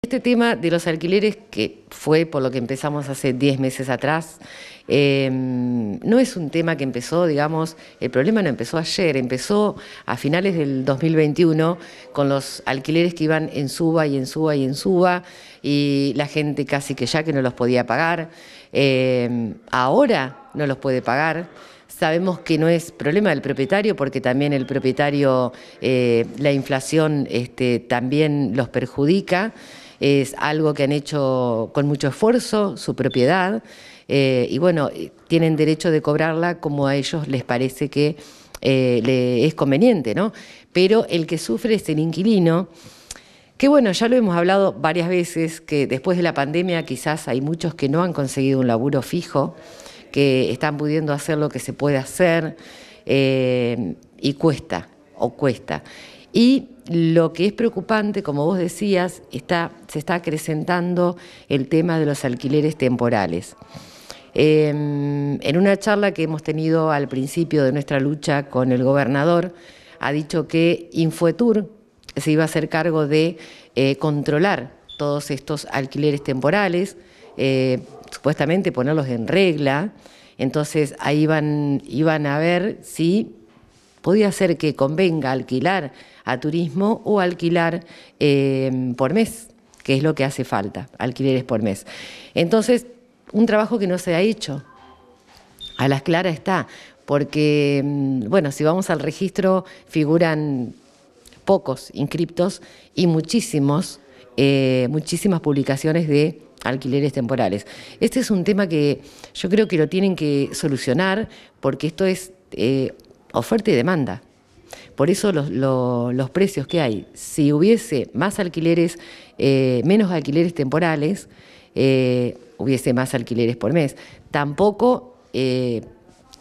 Este tema de los alquileres, que fue por lo que empezamos hace 10 meses atrás, em, no es un tema que empezó, digamos, el problema no empezó ayer, empezó a finales del 2021 con los alquileres que iban en suba y en suba y en suba, y la gente casi que ya que no los podía pagar, em, ahora no los puede pagar. Sabemos que no es problema del propietario porque también el propietario, eh, la inflación este, también los perjudica es algo que han hecho con mucho esfuerzo, su propiedad, eh, y bueno, tienen derecho de cobrarla como a ellos les parece que eh, le es conveniente, ¿no? Pero el que sufre es el inquilino, que bueno, ya lo hemos hablado varias veces, que después de la pandemia quizás hay muchos que no han conseguido un laburo fijo, que están pudiendo hacer lo que se puede hacer eh, y cuesta, o cuesta. Y lo que es preocupante, como vos decías, está, se está acrecentando el tema de los alquileres temporales. Em, en una charla que hemos tenido al principio de nuestra lucha con el gobernador, ha dicho que Infuetur se iba a hacer cargo de eh, controlar todos estos alquileres temporales, eh, supuestamente ponerlos en regla. Entonces ahí van, iban a ver si podía ser que convenga alquilar a turismo o alquilar eh, por mes, que es lo que hace falta, alquileres por mes. Entonces, un trabajo que no se ha hecho. A las claras está, porque, mm, bueno, si vamos al registro, figuran pocos inscriptos y muchísimos, eh, muchísimas publicaciones de alquileres temporales. Este es un tema que yo creo que lo tienen que solucionar porque esto es... Eh, oferta y demanda. Por eso los, los, precios que hay, si hubiese más alquileres, eh, menos alquileres temporales, eh, hubiese más alquileres por mes. Tampoco eh,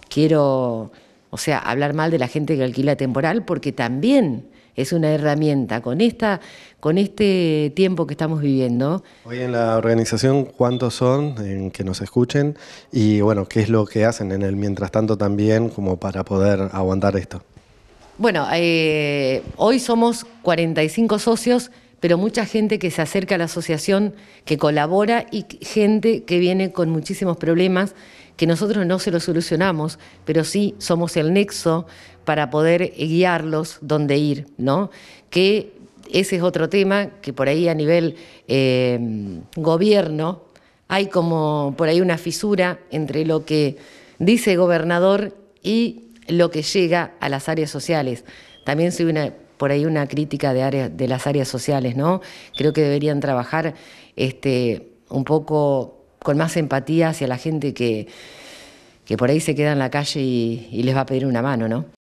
quiero, o sea, hablar mal de la gente que alquila temporal, porque también es una herramienta. Con, esta, con este tiempo que estamos viviendo. Hoy en la organización, ¿cuántos son en que nos escuchen? Y bueno, ¿qué es lo que hacen en el mientras tanto también como para poder aguantar esto? Bueno, eh, hoy somos 45 socios pero mucha gente que se acerca a la asociación, que colabora y gente que viene con muchísimos problemas que nosotros no se lo solucionamos, pero sí somos el nexo para poder guiarlos dónde ir, ¿no? Que ese es otro tema que por ahí a nivel eh, gobierno hay como por ahí una fisura entre lo que dice gobernador y lo que llega a las áreas sociales. También soy una, por ahí una crítica de, de las áreas sociales, ¿no? Creo que deberían trabajar este, un poco con más empatía hacia la gente que, que por ahí se queda en la calle y, y les va a pedir una mano, ¿no?